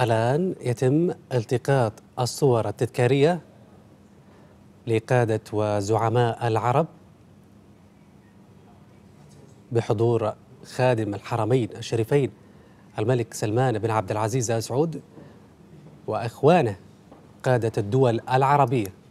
الآن يتم التقاط الصور التذكارية لقادة وزعماء العرب بحضور خادم الحرمين الشريفين الملك سلمان بن عبد العزيز آل سعود وإخوانه قادة الدول العربية